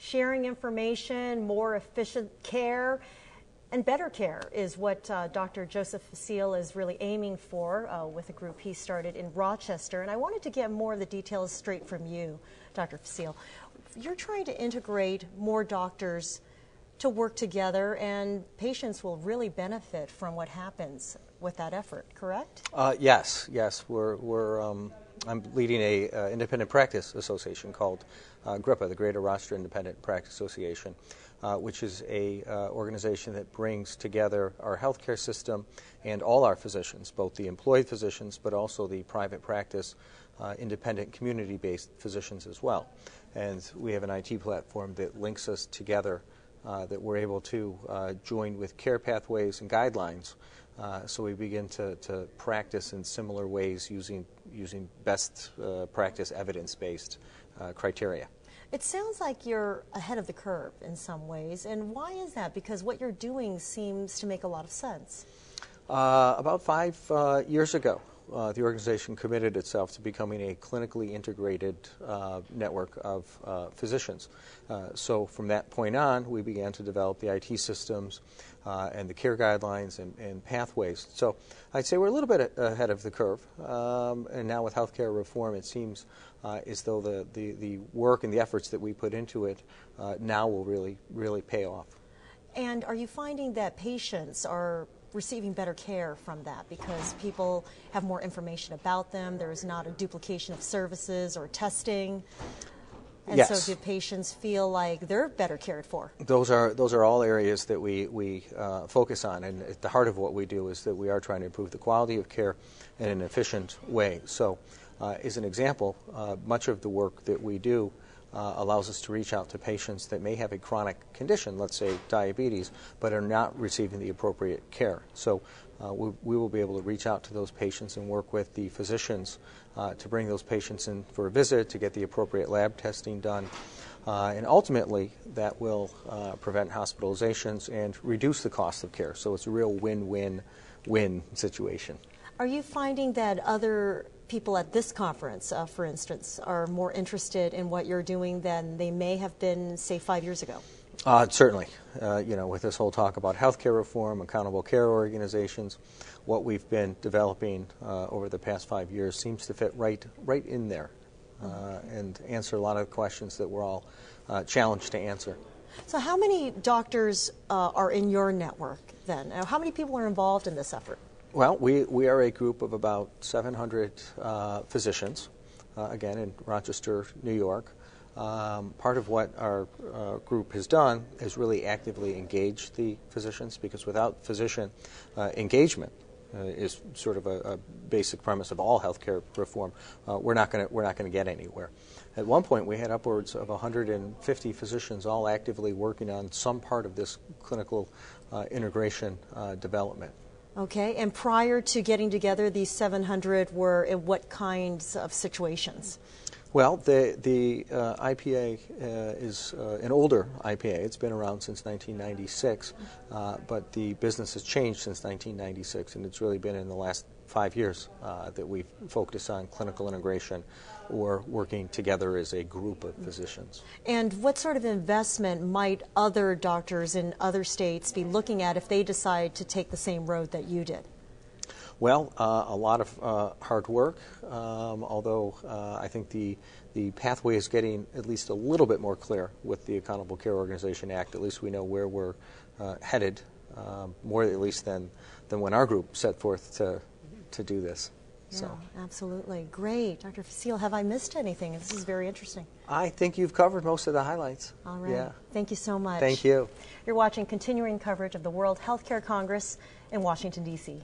sharing information, more efficient care, and better care is what uh, Dr. Joseph Seal is really aiming for uh, with a group he started in Rochester. And I wanted to get more of the details straight from you, Dr. Seal. You're trying to integrate more doctors to work together, and patients will really benefit from what happens with that effort, correct? Uh, yes, yes. We're, we're um, I'm leading a uh, independent practice association called uh, GRIPA, the Greater Rochester Independent Practice Association, uh, which is a uh, organization that brings together our healthcare system and all our physicians, both the employed physicians, but also the private practice, uh, independent community-based physicians as well. And we have an IT platform that links us together. Uh, that we're able to join with care pathways and guidelines uh, so we begin to, to, practice in similar ways using, using best uh, practice evidence based uh, criteria. It sounds like you're ahead of the curve in some ways. And why is that? Because what you're doing seems to make a lot of sense. Uh, about five uh, years ago, uh, the organization committed itself to becoming a clinically integrated uh, network of uh, physicians. Uh, so from that point on, we began to develop the IT systems uh, and the care guidelines and, and, pathways. So I'd say we're a little bit ahead of the curve. Um, and now with healthcare reform, it seems uh, as though the, the, the, work and the efforts that we put into it now will really, really pay off. And are you finding that patients are receiving better care from that because people have more information about them. There is not a duplication of services or testing. And yes. so, do patients feel like they're better cared for? Those are those are all areas that we we uh, focus on, and at the heart of what we do is that we are trying to improve the quality of care in an efficient way. So, uh, as an example, uh, much of the work that we do uh, allows us to reach out to patients that may have a chronic condition, let's say diabetes, but are not receiving the appropriate care. So uh, we, we, will be able to reach out to those patients and work with the physicians uh, to bring those patients in for a visit, to get the appropriate lab testing done. Uh, and ultimately, that will uh, prevent hospitalizations and reduce the cost of care. So it's a real win win win situation. Are you finding that other people at this conference, uh, for instance, are more interested in what you're doing than they may have been, say, five years ago? Uh, certainly. Uh, you know, with this whole talk about healthcare reform, accountable care organizations, what we've been developing uh, over the past five years seems to fit right, right in there uh, mm-hmm. and answer a lot of questions that we're all uh, challenged to answer. So, how many doctors are in your network then? How many people are involved in this effort? Well, we, we are a group of about 700 uh, physicians, uh, again in Rochester, New York. Um, part of what our uh, group has done is really actively engage the physicians because without physician uh, engagement, uh, is sort of a, a, basic premise of all healthcare reform. Uh, we're not going we're not going to get anywhere. At one point, we had upwards of 150 physicians all actively working on some part of this clinical integration development. Okay, and prior to getting together, these 700 were in what kinds of situations? Well, the, the uh, IPA uh, is uh, an older IPA. It's been around since 1996, uh, but the business has changed since 1996, and it's really been in the last five years uh, that we've focused on clinical integration or working together as a group of physicians. And what sort of investment might other doctors in other states be looking at if they decide to take the same road that you did? Well, uh, a lot of uh, hard work, um, although uh, I think the, the pathway is getting at least a little bit more clear with the Accountable Care Organization Act. At least we know where we're uh, headed, um, more at least than, than when our group set forth to, to do this. Yeah, absolutely. Great. Dr. Facil. have I missed anything? This is very interesting. I think you've covered most of the highlights. All right. Yeah. Thank you so much. Thank you. You're watching continuing coverage of the World Healthcare Congress in Washington, D.C.